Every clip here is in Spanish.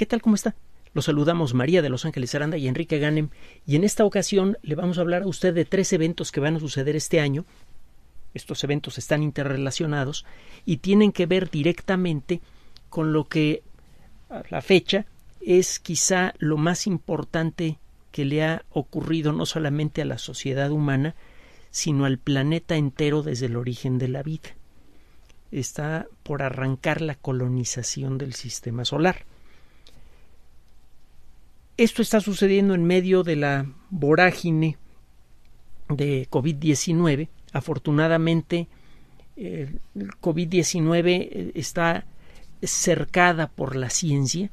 ¿Qué tal? ¿Cómo está? Los saludamos María de Los Ángeles Aranda y Enrique Ganem y en esta ocasión le vamos a hablar a usted de tres eventos que van a suceder este año. Estos eventos están interrelacionados y tienen que ver directamente con lo que a la fecha es quizá lo más importante que le ha ocurrido no solamente a la sociedad humana, sino al planeta entero desde el origen de la vida. Está por arrancar la colonización del sistema solar. Esto está sucediendo en medio de la vorágine de COVID-19. Afortunadamente, eh, el COVID-19 eh, está cercada por la ciencia.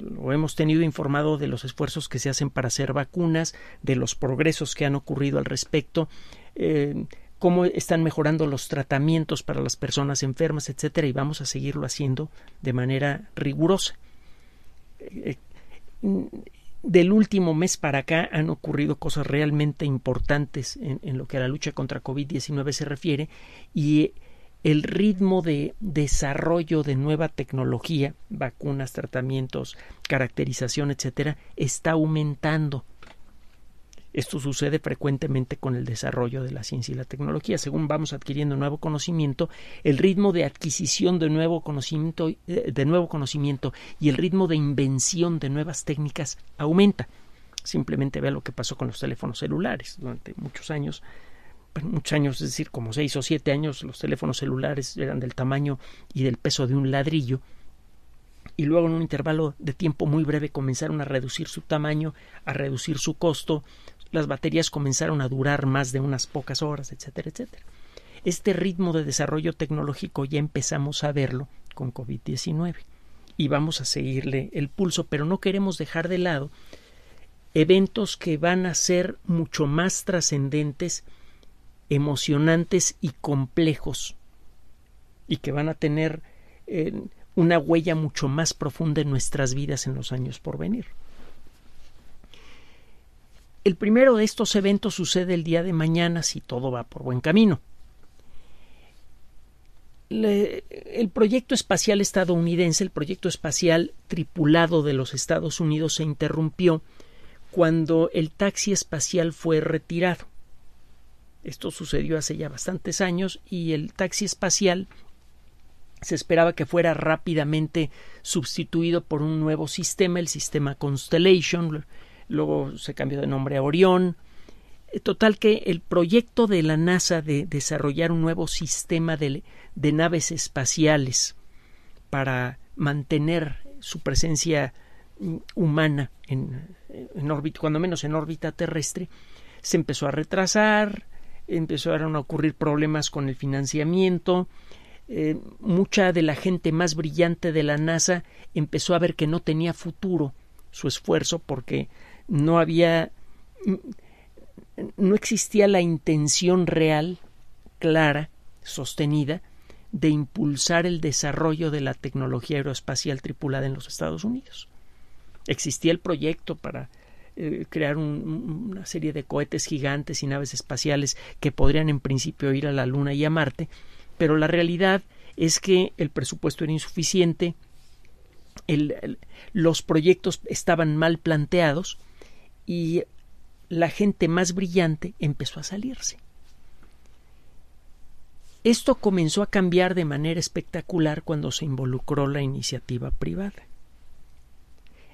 Lo hemos tenido informado de los esfuerzos que se hacen para hacer vacunas, de los progresos que han ocurrido al respecto, eh, cómo están mejorando los tratamientos para las personas enfermas, etcétera, y vamos a seguirlo haciendo de manera rigurosa del último mes para acá han ocurrido cosas realmente importantes en, lo que a la lucha contra COVID-19 se refiere y el ritmo de desarrollo de nueva tecnología, vacunas, tratamientos, caracterización, etcétera, está aumentando. Esto sucede frecuentemente con el desarrollo de la ciencia y la tecnología. Según vamos adquiriendo nuevo conocimiento, el ritmo de adquisición de nuevo conocimiento, eh, de nuevo conocimiento y el ritmo de invención de nuevas técnicas aumenta. Simplemente vea lo que pasó con los teléfonos celulares. Durante muchos años muchos años, es decir, como seis o siete años, los teléfonos celulares eran del tamaño y del peso de un ladrillo y luego en un intervalo de tiempo muy breve comenzaron a reducir su tamaño, a reducir su costo, las baterías comenzaron a durar más de unas pocas horas, etcétera, etcétera. Este ritmo de desarrollo tecnológico ya empezamos a verlo con COVID-19 y vamos a seguirle el pulso, pero no queremos dejar de lado eventos que van a ser mucho más trascendentes, emocionantes y complejos y que van a tener eh, una huella mucho más profunda en nuestras vidas en los años por venir. El primero de estos eventos sucede el día de mañana si todo va por buen camino. el proyecto espacial estadounidense, el proyecto espacial tripulado de los Estados Unidos se interrumpió cuando el taxi espacial fue retirado. Esto sucedió hace ya bastantes años y el taxi espacial se esperaba que fuera rápidamente sustituido por un nuevo sistema, el sistema Constellation, luego se cambió de nombre a Orión. Eh, total que el proyecto de la NASA de desarrollar un nuevo sistema de, naves espaciales para mantener su presencia mm, humana en, en órbita, cuando menos en órbita terrestre, se empezó a retrasar, empezaron a ocurrir problemas con el financiamiento, eh, mucha de la gente más brillante de la NASA empezó a ver que no tenía futuro su esfuerzo porque no había mm, no existía la intención real, clara, sostenida, de impulsar el desarrollo de la tecnología aeroespacial tripulada en los Estados Unidos. Existía el proyecto para eh, crear un, una serie de cohetes gigantes y naves espaciales que podrían en principio ir a la Luna y a Marte, pero la realidad es que el presupuesto era insuficiente, los proyectos estaban mal planteados y la gente más brillante empezó a salirse. Esto comenzó a cambiar de manera espectacular cuando se involucró la iniciativa privada.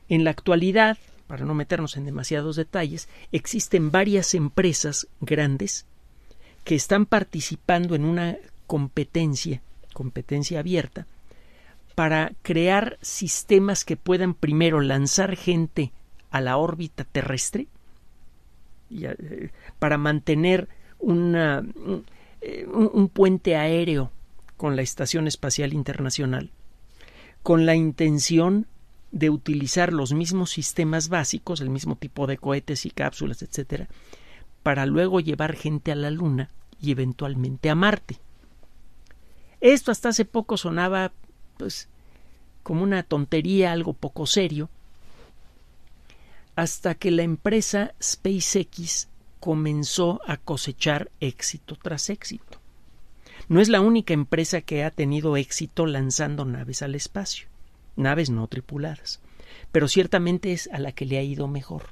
En la actualidad, para no meternos en demasiados detalles, existen varias empresas grandes que están participando en una competencia, competencia abierta, para crear sistemas que puedan primero lanzar gente a la órbita terrestre, y, eh, para mantener una, eh, un, un puente aéreo con la Estación Espacial Internacional, con la intención de utilizar los mismos sistemas básicos, el mismo tipo de cohetes y cápsulas, etcétera, para luego llevar gente a la Luna y eventualmente a Marte. Esto hasta hace poco sonaba pues como una tontería, algo poco serio, hasta que la empresa SpaceX comenzó a cosechar éxito tras éxito. No es la única empresa que ha tenido éxito lanzando naves al espacio, naves no tripuladas, pero ciertamente es a la que le ha ido mejor.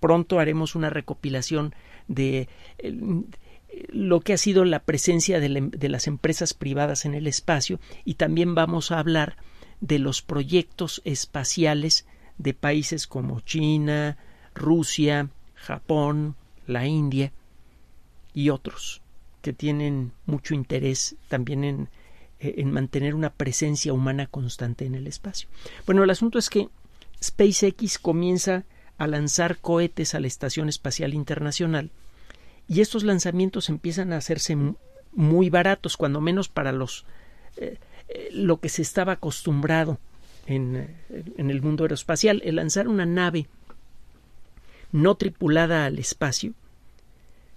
Pronto haremos una recopilación de, eh, lo que ha sido la presencia em, de, las empresas privadas en el espacio y también vamos a hablar de los proyectos espaciales de países como China, Rusia, Japón, la India y otros que tienen mucho interés también en, e, en mantener una presencia humana constante en el espacio. Bueno, el asunto es que SpaceX comienza a lanzar cohetes a la Estación Espacial Internacional y estos lanzamientos empiezan a hacerse muy baratos, cuando menos para los eh, eh, lo que se estaba acostumbrado en, eh, en el mundo aeroespacial, el lanzar una nave no tripulada al espacio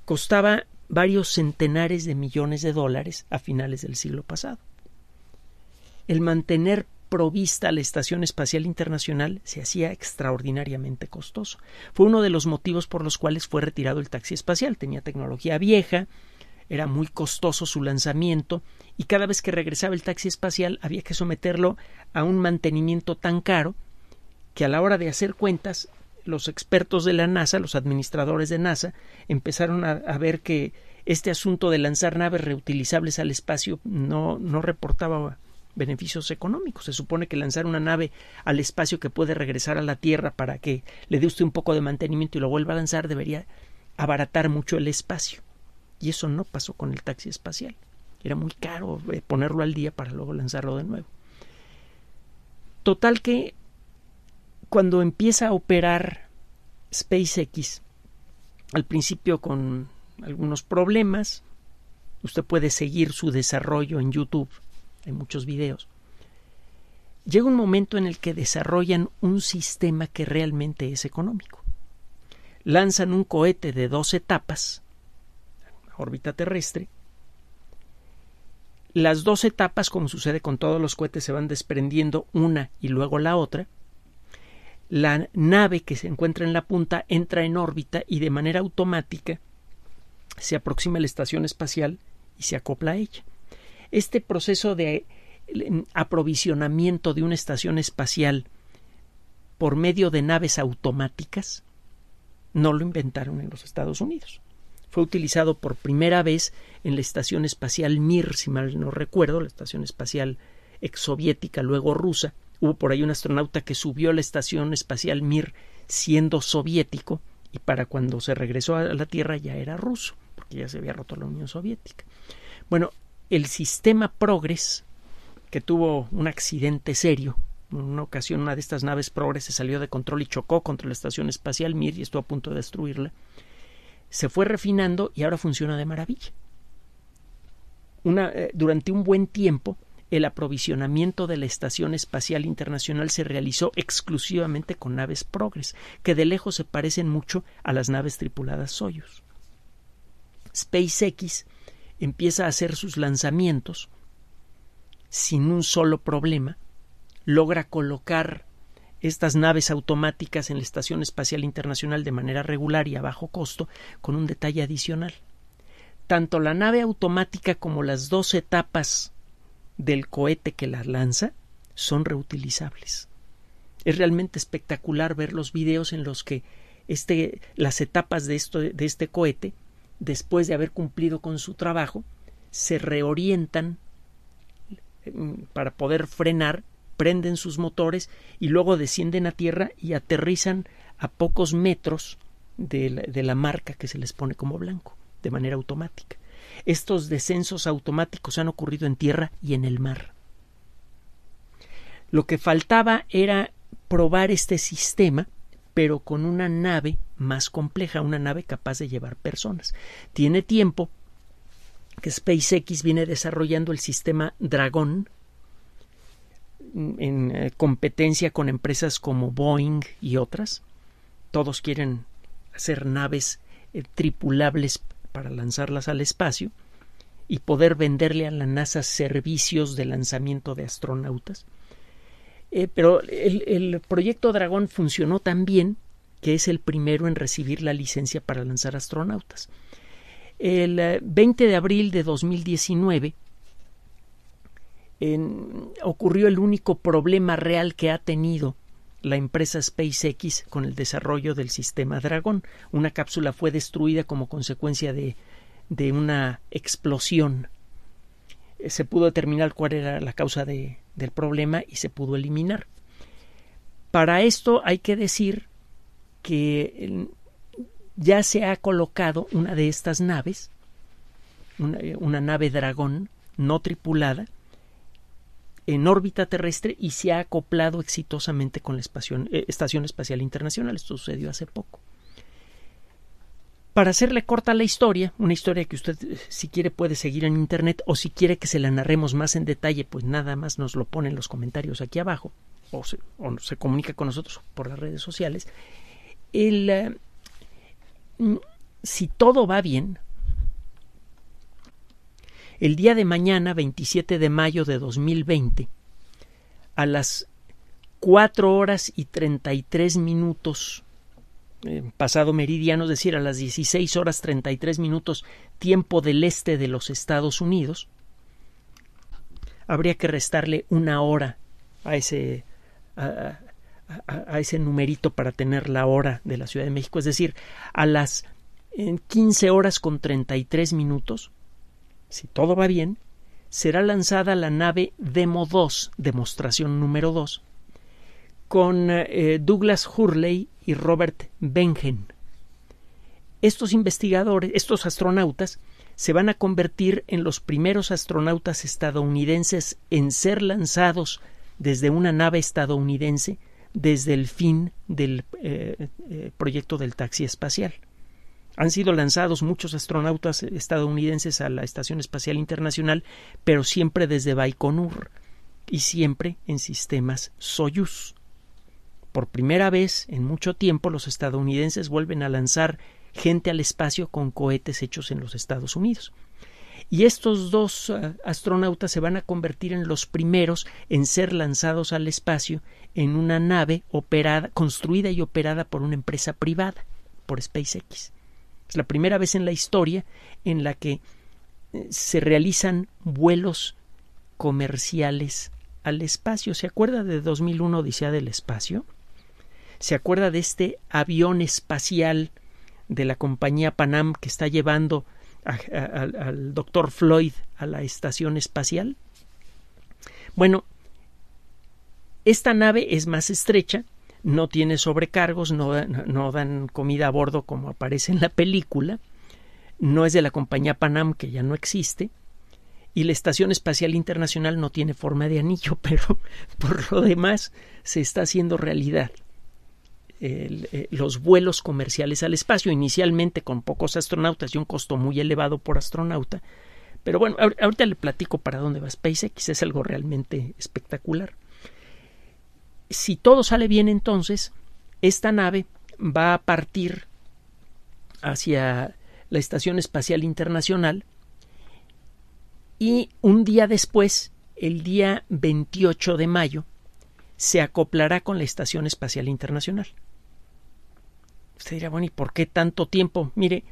costaba varios centenares de millones de dólares a finales del siglo pasado. El mantener provista a la Estación Espacial Internacional se hacía extraordinariamente costoso. Fue uno de los motivos por los cuales fue retirado el taxi espacial. Tenía tecnología vieja, era muy costoso su lanzamiento y cada vez que regresaba el taxi espacial había que someterlo a un mantenimiento tan caro que a la hora de hacer cuentas los expertos de la NASA, los administradores de NASA, empezaron a, ver que este asunto de lanzar naves reutilizables al espacio no, no reportaba beneficios económicos. Se supone que lanzar una nave al espacio que puede regresar a la Tierra para que le dé usted un poco de mantenimiento y lo vuelva a lanzar debería abaratar mucho el espacio. Y eso no pasó con el taxi espacial. Era muy caro eh, ponerlo al día para luego lanzarlo de nuevo. Total que cuando empieza a operar SpaceX, al principio con algunos problemas, usted puede seguir su desarrollo en YouTube hay muchos videos, llega un momento en el que desarrollan un sistema que realmente es económico. Lanzan un cohete de dos etapas, órbita terrestre, las dos etapas, como sucede con todos los cohetes, se van desprendiendo una y luego la otra. La nave que se encuentra en la punta entra en órbita y de manera automática se aproxima a la estación espacial y se acopla a ella este proceso de eh, aprovisionamiento de una estación espacial por medio de naves automáticas no lo inventaron en los Estados Unidos. Fue utilizado por primera vez en la estación espacial Mir, si mal no recuerdo, la estación espacial exsoviética, luego rusa. Hubo por ahí un astronauta que subió a la estación espacial Mir siendo soviético y para cuando se regresó a la Tierra ya era ruso, porque ya se había roto la Unión Soviética. Bueno, el sistema Progress, que tuvo un accidente serio, en una ocasión una de estas naves Progress se salió de control y chocó contra la estación espacial Mir y estuvo a punto de destruirla, se fue refinando y ahora funciona de maravilla. Eh, durante un buen tiempo, el aprovisionamiento de la Estación Espacial Internacional se realizó exclusivamente con naves Progress, que de lejos se parecen mucho a las naves tripuladas Soyuz. SpaceX empieza a hacer sus lanzamientos sin un solo problema, logra colocar estas naves automáticas en la Estación Espacial Internacional de manera regular y a bajo costo, con un detalle adicional. Tanto la nave automática como las dos etapas del cohete que la lanza son reutilizables. Es realmente espectacular ver los videos en los que este, las etapas de, esto, de este cohete después de haber cumplido con su trabajo, se reorientan mm, para poder frenar, prenden sus motores y luego descienden a tierra y aterrizan a pocos metros de la, marca que se les pone como blanco, de manera automática. Estos descensos automáticos han ocurrido en tierra y en el mar. Lo que faltaba era probar este sistema, pero con una nave más compleja, una nave capaz de llevar personas. Tiene tiempo que SpaceX viene desarrollando el sistema Dragón en eh, competencia con empresas como Boeing y otras. Todos quieren hacer naves eh, tripulables para lanzarlas al espacio y poder venderle a la NASA servicios de lanzamiento de astronautas. Eh, pero el, el proyecto Dragón funcionó tan bien que es el primero en recibir la licencia para lanzar astronautas. El 20 eh, de abril de 2019 ocurrió el único problema real que ha tenido la empresa SpaceX con el desarrollo del sistema Dragón. Una cápsula fue destruida como consecuencia de, de una explosión. Eh, se pudo determinar cuál era la causa del problema y se pudo eliminar. Para esto hay que decir que ya se ha colocado una de estas naves, una, nave dragón no tripulada, en órbita terrestre y se ha acoplado exitosamente con la eh, Estación Espacial Internacional. Esto sucedió hace poco. Para hacerle corta la historia, una historia que usted eh, si quiere puede seguir en Internet o si quiere que se la narremos más en detalle, pues nada más nos lo pone en los comentarios aquí abajo o o se comunica con nosotros por las redes sociales el, eh, mm, si todo va bien, el día de mañana, 27 de mayo de 2020, a las 4 horas y 33 minutos eh, pasado meridiano, es decir, a las 16 horas 33 minutos tiempo del este de los Estados Unidos, habría que restarle una hora a ese, a, ese numerito para tener la hora de la Ciudad de México, es decir, a las 15 horas con 33 minutos, si todo va bien, será lanzada la nave Demo 2, demostración número 2, con eh, Douglas Hurley y Robert Bengen. Estos investigadores, estos astronautas, se van a convertir en los primeros astronautas estadounidenses en ser lanzados desde una nave estadounidense desde el fin del eh, eh, proyecto del taxi espacial. Han sido lanzados muchos astronautas estadounidenses a la Estación Espacial Internacional, pero siempre desde Baikonur y siempre en sistemas Soyuz. Por primera vez en mucho tiempo los estadounidenses vuelven a lanzar gente al espacio con cohetes hechos en los Estados Unidos. Y estos dos eh, astronautas se van a convertir en los primeros en ser lanzados al espacio en una nave operada, construida y operada por una empresa privada, por SpaceX. Es la primera vez en la historia en la que eh, se realizan vuelos comerciales al espacio. ¿Se acuerda de 2001 Odisea del Espacio? ¿Se acuerda de este avión espacial de la compañía Panam que está llevando al, doctor Floyd a la estación espacial. Bueno, esta nave es más estrecha, no tiene sobrecargos, no, no, dan comida a bordo como aparece en la película, no es de la compañía Panam que ya no existe, y la Estación Espacial Internacional no tiene forma de anillo, pero por lo demás se está haciendo realidad. Eh, los vuelos comerciales al espacio, inicialmente con pocos astronautas y un costo muy elevado por astronauta. Pero bueno, ahorita le platico para dónde va SpaceX, es algo realmente espectacular. Si todo sale bien entonces, esta nave va a partir hacia la Estación Espacial Internacional y un día después, el día 28 de mayo, se acoplará con la Estación Espacial Internacional. Usted dirá, bueno, ¿y por qué tanto tiempo? Mire,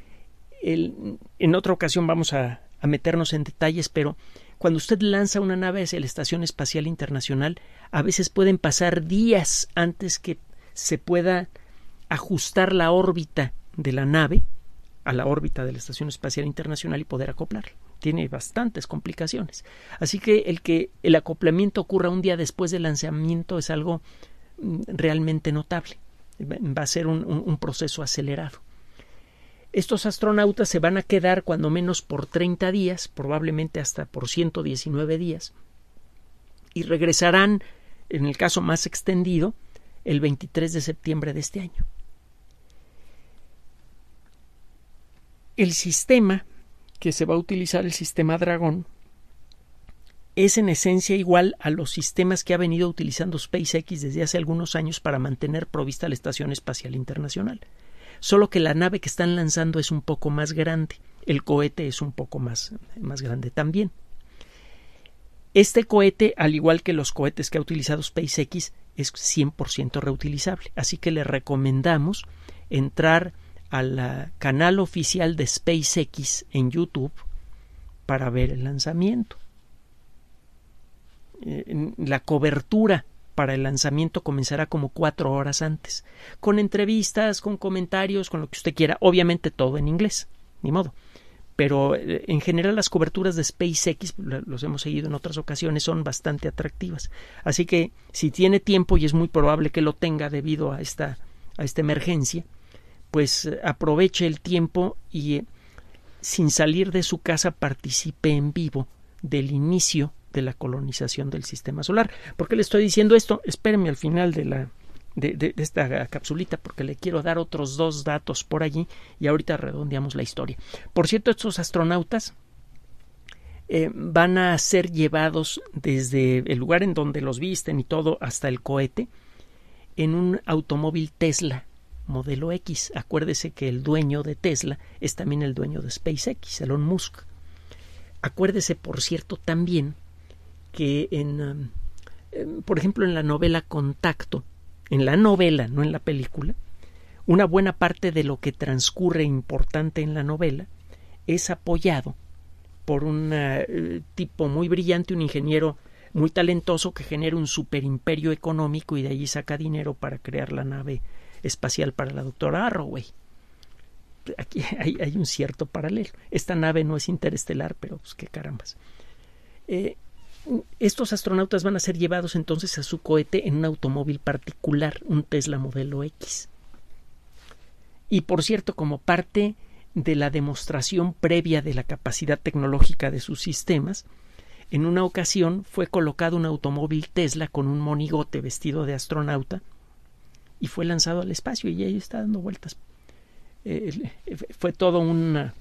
en otra ocasión vamos a, a meternos en detalles, pero cuando usted lanza una nave hacia la Estación Espacial Internacional, a veces pueden pasar días antes que se pueda ajustar la órbita de la nave a la órbita de la Estación Espacial Internacional y poder acoplarla. Tiene bastantes complicaciones. Así que el que el acoplamiento ocurra un día después del lanzamiento es algo mm, realmente notable va a ser un, proceso acelerado. Estos astronautas se van a quedar cuando menos por 30 días, probablemente hasta por 119 días, y regresarán, en el caso más extendido, el 23 de septiembre de este año. El sistema que se va a utilizar, el sistema Dragón, es en esencia igual a los sistemas que ha venido utilizando SpaceX desde hace algunos años para mantener provista la Estación Espacial Internacional. Solo que la nave que están lanzando es un poco más grande, el cohete es un poco más, más grande también. Este cohete, al igual que los cohetes que ha utilizado SpaceX, es 100% reutilizable, así que le recomendamos entrar al canal oficial de SpaceX en YouTube para ver el lanzamiento. Eh, la cobertura para el lanzamiento comenzará como cuatro horas antes, con entrevistas, con comentarios, con lo que usted quiera, obviamente todo en inglés, ni modo. Pero eh, en general las coberturas de SpaceX, los hemos seguido en otras ocasiones, son bastante atractivas. Así que si tiene tiempo, y es muy probable que lo tenga debido a esta, a esta emergencia, pues eh, aproveche el tiempo y sin salir de su casa participe en vivo del inicio de la colonización del sistema solar. ¿Por qué le estoy diciendo esto? Espérenme al final de la de, esta capsulita porque le quiero dar otros dos datos por allí y ahorita redondeamos la historia. Por cierto, estos astronautas eh, van a ser llevados desde el lugar en donde los visten y todo hasta el cohete en un automóvil Tesla modelo X. Acuérdese que el dueño de Tesla es también el dueño de SpaceX, Elon Musk. Acuérdese, por cierto, también que en, um, em, por ejemplo, en la novela Contacto, en la novela, no en la película, una buena parte de lo que transcurre importante en la novela es apoyado por un eh, tipo muy brillante, un ingeniero muy talentoso que genera un superimperio económico y de allí saca dinero para crear la nave espacial para la doctora Arroway. Aquí hay, un cierto paralelo. Esta nave no es interestelar, pero pues qué carambas. Eh, estos astronautas van a ser llevados entonces a su cohete en un automóvil particular, un Tesla modelo X. Y por cierto, como parte de la demostración previa de la capacidad tecnológica de sus sistemas, en una ocasión fue colocado un automóvil Tesla con un monigote vestido de astronauta y fue lanzado al espacio y ahí está dando vueltas. Eh, eh, fue todo una,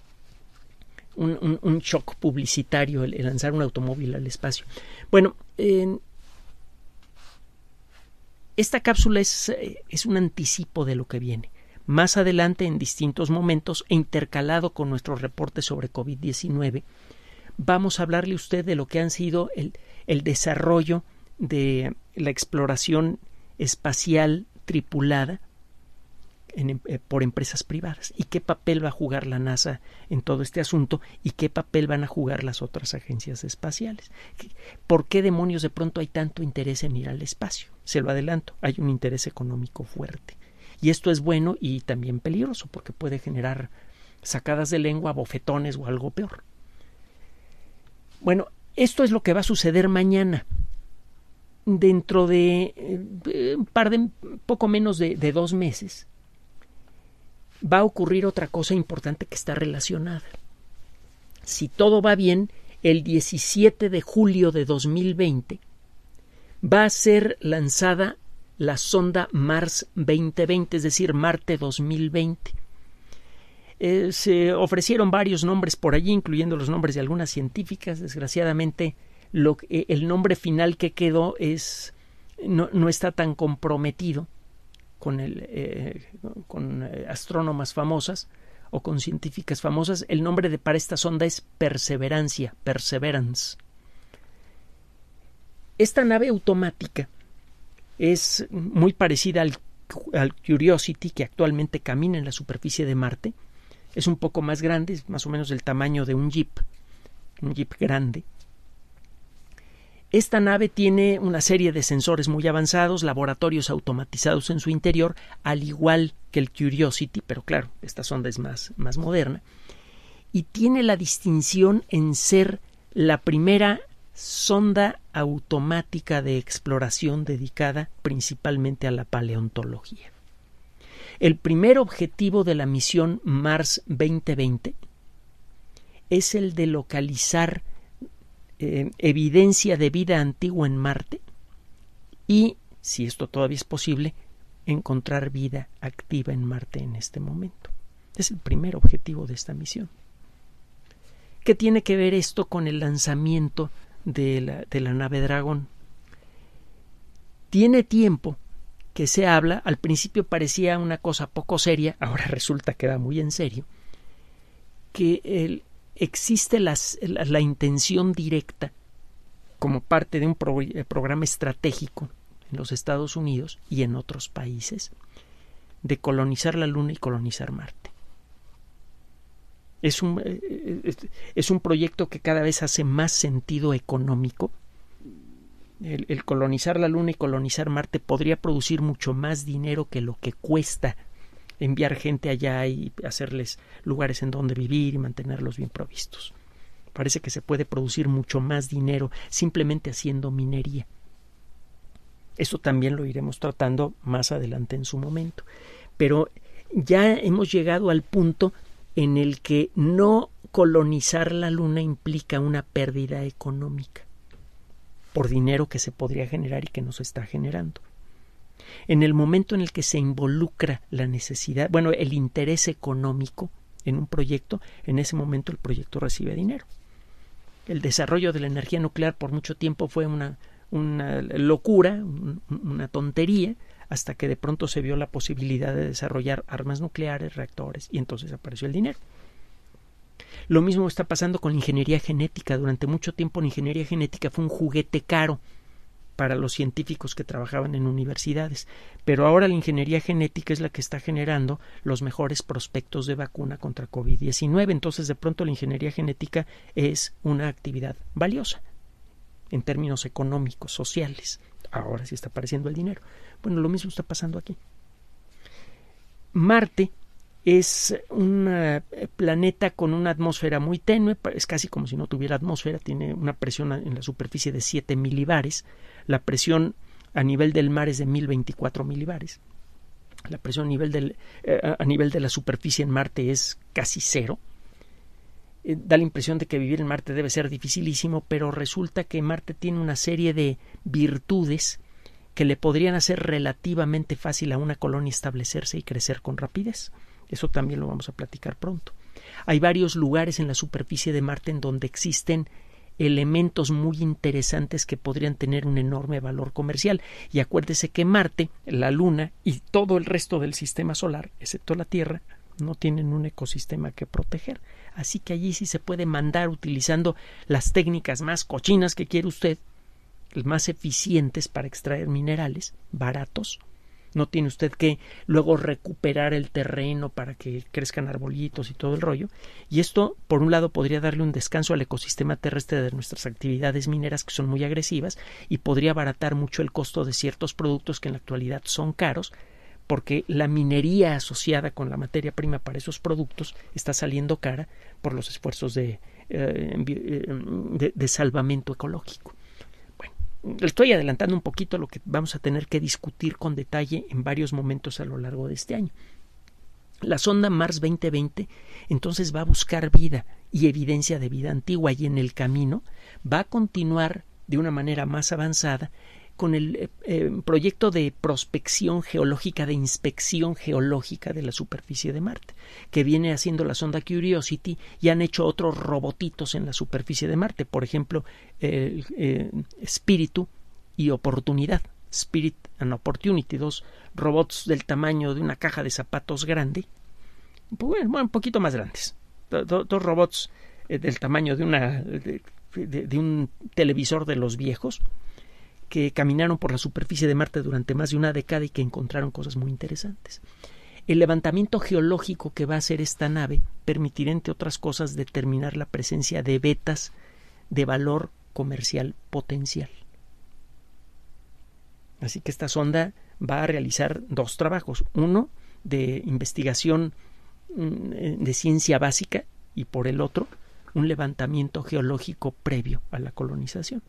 un, shock publicitario el, lanzar un automóvil al espacio. Bueno, esta cápsula es, eh, es un anticipo de lo que viene más adelante en distintos momentos e intercalado con nuestros reportes sobre COVID-19, vamos a hablarle a usted de lo que han sido el, desarrollo de la exploración espacial tripulada Em, eh, por empresas privadas y qué papel va a jugar la NASA en todo este asunto y qué papel van a jugar las otras agencias espaciales. ¿Por qué demonios de pronto hay tanto interés en ir al espacio? Se lo adelanto, hay un interés económico fuerte. Y esto es bueno y también peligroso porque puede generar sacadas de lengua, bofetones o algo peor. Bueno, esto es lo que va a suceder mañana dentro de eh, un par de poco menos de, dos meses va a ocurrir otra cosa importante que está relacionada. Si todo va bien, el 17 de julio de 2020 va a ser lanzada la sonda Mars 2020, es decir, Marte 2020. Eh, se ofrecieron varios nombres por allí, incluyendo los nombres de algunas científicas. Desgraciadamente, el nombre final que quedó es no, no está tan comprometido con, eh, eh, astrónomas famosas o con científicas famosas, el nombre de, para esta sonda es Perseverancia, Perseverance. Esta nave automática es muy parecida al, al Curiosity que actualmente camina en la superficie de Marte. Es un poco más grande, es más o menos del tamaño de un jeep, un jeep grande esta nave tiene una serie de sensores muy avanzados, laboratorios automatizados en su interior, al igual que el Curiosity, pero claro, esta sonda es más, más moderna, y tiene la distinción en ser la primera sonda automática de exploración dedicada principalmente a la paleontología. El primer objetivo de la misión Mars 2020 es el de localizar eh, evidencia de vida antigua en Marte y, si esto todavía es posible, encontrar vida activa en Marte en este momento. Es el primer objetivo de esta misión. ¿Qué tiene que ver esto con el lanzamiento de la, de la nave Dragón? Tiene tiempo que se habla, al principio parecía una cosa poco seria, ahora resulta que va muy en serio, que el, existe la, intención directa como parte de un eh, programa estratégico en los Estados Unidos y en otros países de colonizar la Luna y colonizar Marte. Es un, eh, eh, es un proyecto que cada vez hace más sentido económico. el colonizar la Luna y colonizar Marte podría producir mucho más dinero que lo que cuesta enviar gente allá y hacerles lugares en donde vivir y mantenerlos bien provistos. Parece que se puede producir mucho más dinero simplemente haciendo minería. Eso también lo iremos tratando más adelante en su momento. Pero ya hemos llegado al punto en el que no colonizar la Luna implica una pérdida económica por dinero que se podría generar y que no se está generando. En el momento en el que se involucra la necesidad, bueno, el interés económico en un proyecto, en ese momento el proyecto recibe dinero. El desarrollo de la energía nuclear por mucho tiempo fue una, una locura, una tontería, hasta que de pronto se vio la posibilidad de desarrollar armas nucleares, reactores, y entonces apareció el dinero. Lo mismo está pasando con la ingeniería genética. Durante mucho tiempo la ingeniería genética fue un juguete caro para los científicos que trabajaban en universidades. Pero ahora la ingeniería genética es la que está generando los mejores prospectos de vacuna contra COVID-19. Entonces, de pronto, la ingeniería genética es una actividad valiosa en términos económicos, sociales. Ahora sí está apareciendo el dinero. Bueno, lo mismo está pasando aquí. Marte es un eh, planeta con una atmósfera muy tenue, es casi como si no tuviera atmósfera, tiene una presión en la superficie de 7 milibares, la presión a nivel del mar es de 1024 milibares, la presión a nivel, eh, a nivel de la superficie en Marte es casi cero. Eh, da la impresión de que vivir en Marte debe ser dificilísimo, pero resulta que Marte tiene una serie de virtudes que le podrían hacer relativamente fácil a una colonia establecerse y crecer con rapidez. Eso también lo vamos a platicar pronto. Hay varios lugares en la superficie de Marte en donde existen elementos muy interesantes que podrían tener un enorme valor comercial. Y acuérdese que Marte, la Luna y todo el resto del sistema solar, excepto la Tierra, no tienen un ecosistema que proteger. Así que allí sí se puede mandar utilizando las técnicas más cochinas que quiere usted, más eficientes para extraer minerales baratos no tiene usted que luego recuperar el terreno para que crezcan arbolitos y todo el rollo. Y esto, por un lado, podría darle un descanso al ecosistema terrestre de nuestras actividades mineras que son muy agresivas y podría abaratar mucho el costo de ciertos productos que en la actualidad son caros porque la minería asociada con la materia prima para esos productos está saliendo cara por los esfuerzos de, eh, eh, de salvamento ecológico estoy adelantando un poquito lo que vamos a tener que discutir con detalle en varios momentos a lo largo de este año. La sonda Mars 2020 entonces va a buscar vida y evidencia de vida antigua y en el camino va a continuar de una manera más avanzada con el eh, eh, proyecto de prospección geológica, de inspección geológica de la superficie de Marte, que viene haciendo la sonda Curiosity y han hecho otros robotitos en la superficie de Marte, por ejemplo, eh, y Oportunidad. Spirit and Opportunity, dos robots del tamaño de una caja de zapatos grande, pues, bueno, un poquito más grandes, dos robots eh, del tamaño de una de un televisor de los viejos, que caminaron por la superficie de Marte durante más de una década y que encontraron cosas muy interesantes. El levantamiento geológico que va a hacer esta nave permitirá, entre otras cosas, determinar la presencia de vetas de valor comercial potencial. Así que esta sonda va a realizar dos trabajos. Uno, de investigación mm, de ciencia básica y por el otro, un levantamiento geológico previo a la colonización.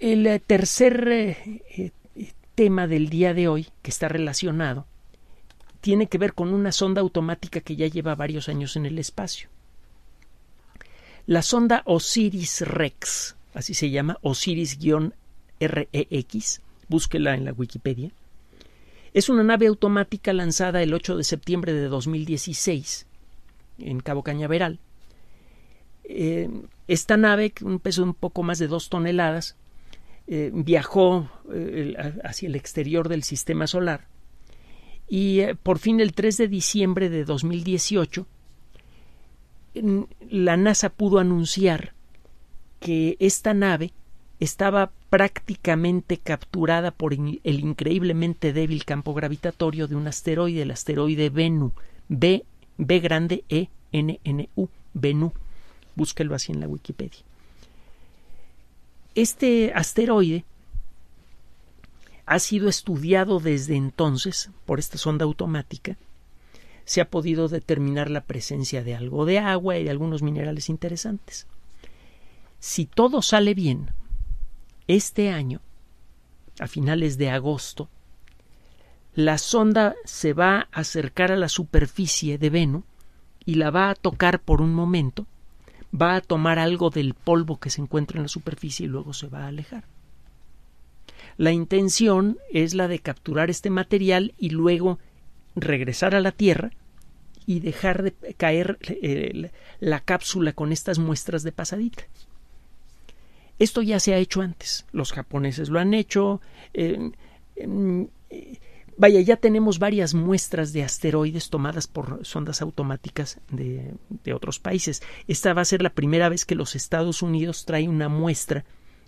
El eh, tercer eh, eh, tema del día de hoy, que está relacionado, tiene que ver con una sonda automática que ya lleva varios años en el espacio. La sonda Osiris Rex, así se llama, Osiris-REX, búsquela en la Wikipedia, es una nave automática lanzada el 8 de septiembre de 2016 en Cabo Cañaveral. esta nave, un peso un poco más de dos toneladas, eh, viajó eh, hacia el exterior del sistema solar y eh, por fin el 3 de diciembre de 2018 la NASA pudo anunciar que esta nave estaba prácticamente capturada por el increíblemente débil campo gravitatorio de un asteroide, el asteroide Venu, B, B grande E N N U, Búsquelo así en la Wikipedia. Este asteroide ha sido estudiado desde entonces por esta sonda automática. Se ha podido determinar la presencia de algo de agua y de algunos minerales interesantes. Si todo sale bien, este año, a finales de agosto, la sonda se va a acercar a la superficie de Venus y la va a tocar por un momento va a tomar algo del polvo que se encuentra en la superficie y luego se va a alejar. La intención es la de capturar este material y luego regresar a la Tierra y dejar de caer eh, la cápsula con estas muestras de pasadita. Esto ya se ha hecho antes. Los japoneses lo han hecho. Vaya, ya tenemos varias muestras de asteroides tomadas por sondas automáticas de, otros países. Esta va a ser la primera vez que los Estados Unidos trae una muestra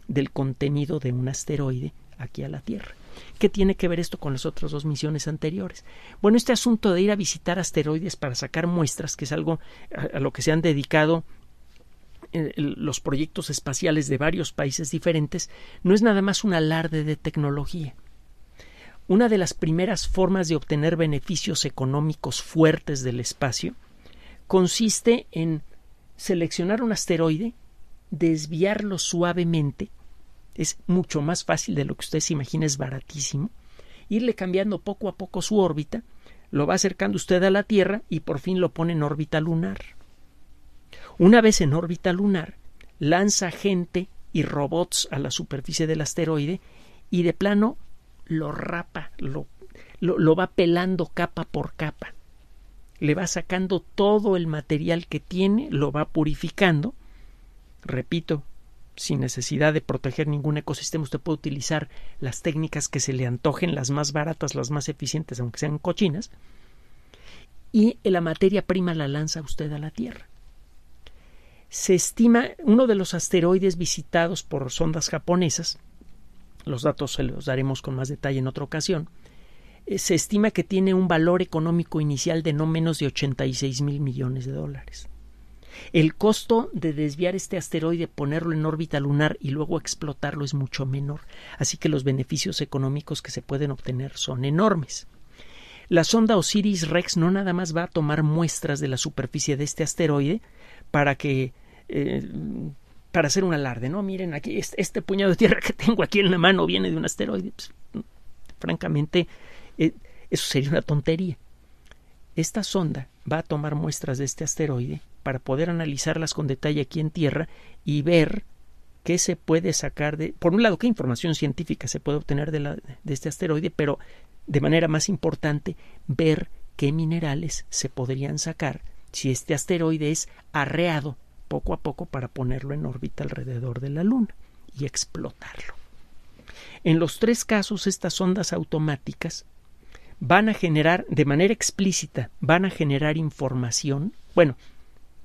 del contenido de un asteroide aquí a la Tierra. ¿Qué tiene que ver esto con las otras dos misiones anteriores? Bueno, este asunto de ir a visitar asteroides para sacar muestras, que es algo a lo que se han dedicado eh, los proyectos espaciales de varios países diferentes, no es nada más un alarde de tecnología una de las primeras formas de obtener beneficios económicos fuertes del espacio consiste en seleccionar un asteroide, desviarlo suavemente, es mucho más fácil de lo que usted se imagina, es baratísimo, irle cambiando poco a poco su órbita, lo va acercando usted a la Tierra y por fin lo pone en órbita lunar. Una vez en órbita lunar, lanza gente y robots a la superficie del asteroide y de plano lo rapa, lo, va pelando capa por capa. Le va sacando todo el material que tiene, lo va purificando. Repito, sin necesidad de proteger ningún ecosistema, usted puede utilizar las técnicas que se le antojen, las más baratas, las más eficientes, aunque sean cochinas, y la materia prima la lanza usted a la Tierra. Se estima uno de los asteroides visitados por sondas japonesas, los datos se los daremos con más detalle en otra ocasión, eh, se estima que tiene un valor económico inicial de no menos de 86 mil millones de dólares. El costo de desviar este asteroide, ponerlo en órbita lunar y luego explotarlo es mucho menor, así que los beneficios económicos que se pueden obtener son enormes. La sonda Osiris Rex no nada más va a tomar muestras de la superficie de este asteroide para que eh, para hacer un alarde, ¿no? Miren, aquí este, puñado de tierra que tengo aquí en la mano viene de un asteroide. Pues, francamente, eh, eso sería una tontería. Esta sonda va a tomar muestras de este asteroide para poder analizarlas con detalle aquí en Tierra y ver qué se puede sacar de, por un lado, qué información científica se puede obtener de este asteroide, pero de manera más importante, ver qué minerales se podrían sacar si este asteroide es arreado poco a poco para ponerlo en órbita alrededor de la Luna y explotarlo. En los tres casos, estas ondas automáticas van a generar, de manera explícita, van a generar información. Bueno,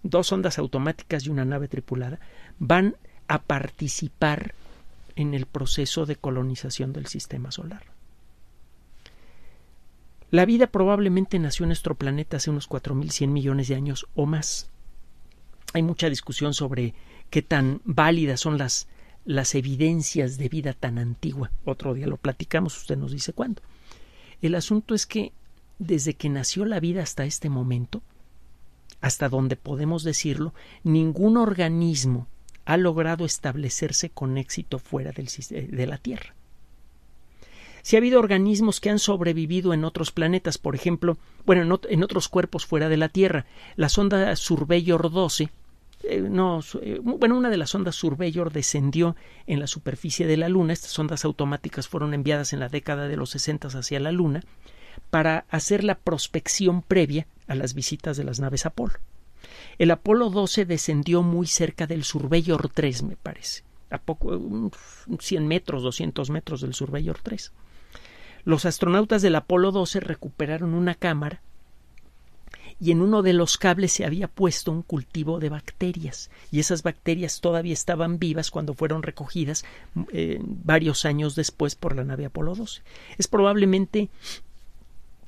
dos ondas automáticas y una nave tripulada van a participar en el proceso de colonización del sistema solar. La vida probablemente nació en nuestro planeta hace unos 4.100 millones de años o más hay mucha discusión sobre qué tan válidas son las, las evidencias de vida tan antigua. Otro día lo platicamos, usted nos dice cuándo. El asunto es que desde que nació la vida hasta este momento, hasta donde podemos decirlo, ningún organismo ha logrado establecerse con éxito fuera eh, de la Tierra. Si ha habido organismos que han sobrevivido en otros planetas, por ejemplo, bueno, en, otros cuerpos fuera de la Tierra. La sonda Surveyor 12, eh, no, eh, bueno, una de las ondas Surveyor descendió en la superficie de la Luna. Estas ondas automáticas fueron enviadas en la década de los 60 hacia la Luna para hacer la prospección previa a las visitas de las naves Apolo. El Apolo 12 descendió muy cerca del Surveyor 3, me parece, a poco, 100 metros, 200 metros del Surveyor 3 los astronautas del Apolo 12 recuperaron una cámara y en uno de los cables se había puesto un cultivo de bacterias y esas bacterias todavía estaban vivas cuando fueron recogidas mm, eh, varios años después por la nave Apolo 12. Es probablemente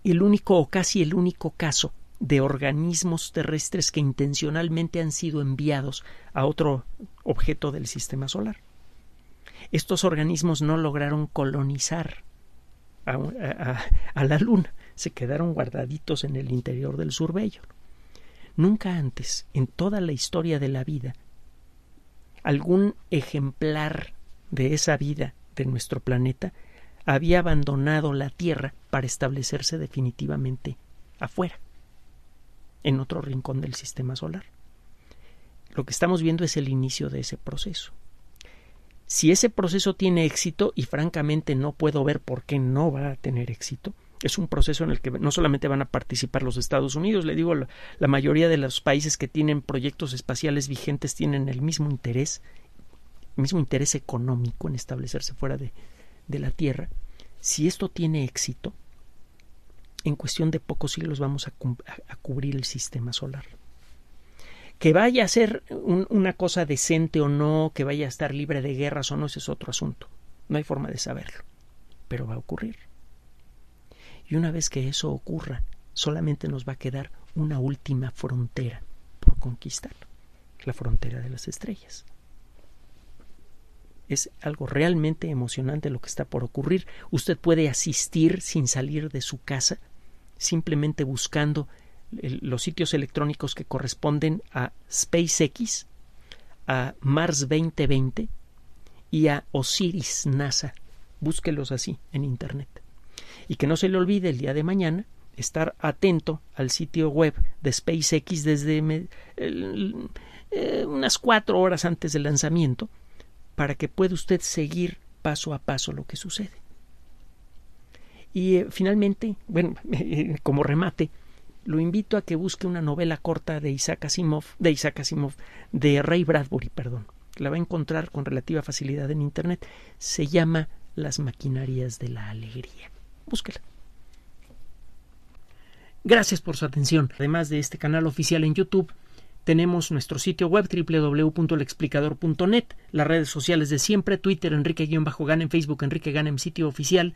el único o casi el único caso de organismos terrestres que intencionalmente han sido enviados a otro objeto del sistema solar. Estos organismos no lograron colonizar a, la luna, se quedaron guardaditos en el interior del surbello. Nunca antes, en toda la historia de la vida, algún ejemplar de esa vida de nuestro planeta había abandonado la Tierra para establecerse definitivamente afuera, en otro rincón del sistema solar. Lo que estamos viendo es el inicio de ese proceso. Si ese proceso tiene éxito, y francamente no puedo ver por qué no va a tener éxito, es un proceso en el que no solamente van a participar los Estados Unidos, le digo, la, mayoría de los países que tienen proyectos espaciales vigentes tienen el mismo interés, mismo interés económico en establecerse fuera de, la Tierra. Si esto tiene éxito, en cuestión de pocos siglos vamos a cubrir el sistema solar. Que vaya a ser una cosa decente o no, que vaya a estar libre de guerras o no, ese es otro asunto. No hay forma de saberlo. Pero va a ocurrir. Y una vez que eso ocurra, solamente nos va a quedar una última frontera por conquistar, la frontera de las estrellas. Es algo realmente emocionante lo que está por ocurrir. Usted puede asistir sin salir de su casa, simplemente buscando los sitios electrónicos que corresponden a SpaceX, a Mars 2020 y a Osiris NASA. Búsquelos así en Internet. Y que no se le olvide el día de mañana estar atento al sitio web de SpaceX desde eh, unas cuatro horas antes del lanzamiento para que pueda usted seguir paso a paso lo que sucede. Y eh, finalmente, bueno, como remate, lo invito a que busque una novela corta de Isaac Asimov, de Isaac Asimov, de Ray Bradbury, perdón. La va a encontrar con relativa facilidad en internet. Se llama Las maquinarias de la alegría. Búsquela. Gracias por su atención. Además de este canal oficial en YouTube, tenemos nuestro sitio web www.lexplicador.net, las redes sociales de siempre, Twitter Enrique-Gan, en Facebook Enrique Gan, sitio oficial,